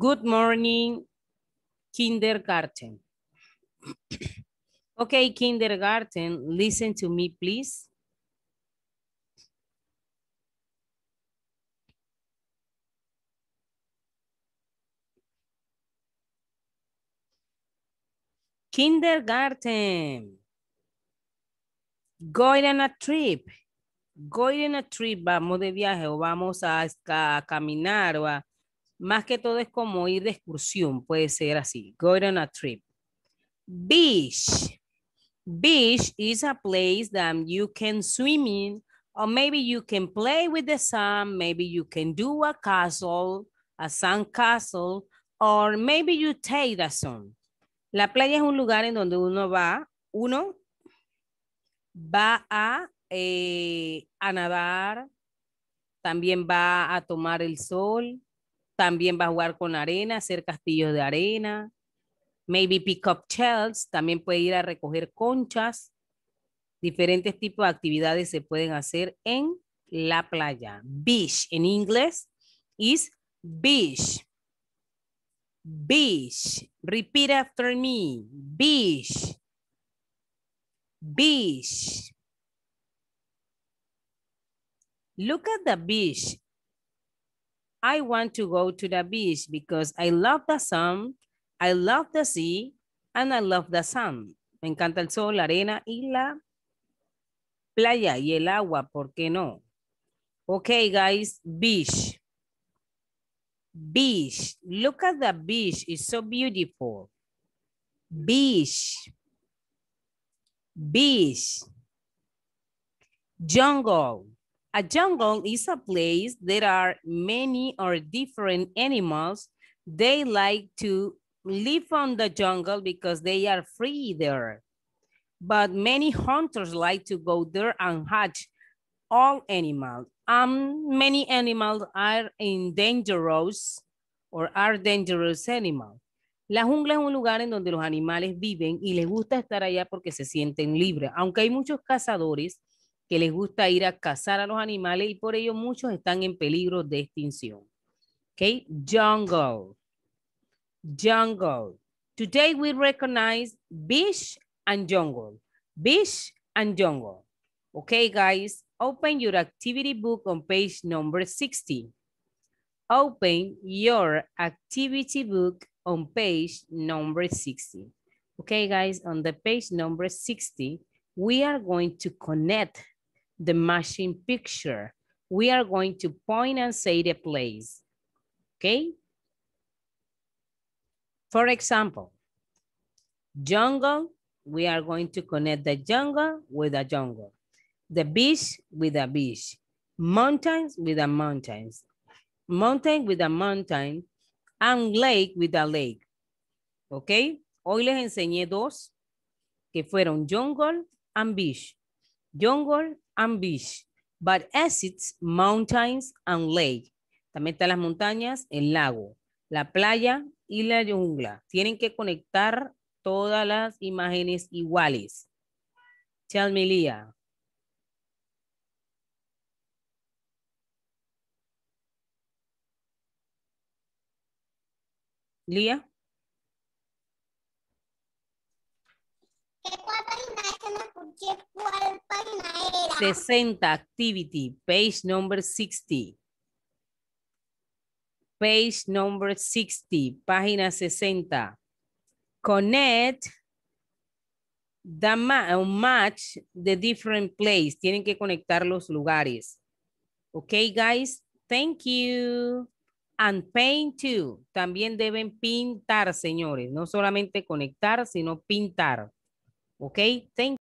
Good morning, kindergarten. okay, kindergarten, listen to me, please. Kindergarten. Going on a trip. Going on a trip. Vamos de viaje o vamos a, a caminar o a Más que todo es como ir de excursión, puede ser así. Going on a trip. Beach. Beach is a place that you can swim in, or maybe you can play with the sun, maybe you can do a castle, a sand castle, or maybe you take the sun. La playa es un lugar en donde uno va, uno va a, eh, a nadar, también va a tomar el sol, también va a jugar con arena, hacer castillos de arena. Maybe pick up shells, también puede ir a recoger conchas. Diferentes tipos de actividades se pueden hacer en la playa. Beach en inglés is beach. Beach. Repeat after me. Beach. Beach. Look at the beach I want to go to the beach because I love the sun, I love the sea, and I love the sun. Me encanta el sol, la arena y la playa y el agua, ¿por qué no? Okay, guys, beach. Beach. Look at the beach. It's so beautiful. Beach. Beach. Jungle. A jungle is a place there are many or different animals. They like to live on the jungle because they are free there. But many hunters like to go there and hunt all animals. Um, many animals are in dangerous or are dangerous animals. La jungla es un lugar en donde los animales viven y les gusta estar allá porque se sienten libres. Aunque hay muchos cazadores que les gusta ir a cazar a los animales y por ello muchos están en peligro de extinción. Okay, jungle. Jungle. Today we recognize beach and jungle. Beach and jungle. Okay, guys, open your activity book on page number 60. Open your activity book on page number 60. Okay, guys, on the page number 60, we are going to connect the matching picture. We are going to point and say the place, okay? For example, jungle, we are going to connect the jungle with a jungle, the beach with a beach, mountains with a mountains, mountain with a mountain, and lake with a lake. Okay. Hoy les enseñé dos que fueron jungle and beach. Jungle and beach, but acids, mountains and lake. También están las montañas, el lago, la playa y la jungla. Tienen que conectar todas las imágenes iguales. Tell me, Lia. 60 activity, page number 60. Page number 60, página 60. Connect the ma uh, match the different place. Tienen que conectar los lugares. Ok, guys. Thank you. And paint too. También deben pintar, señores. No solamente conectar, sino pintar. Ok, thank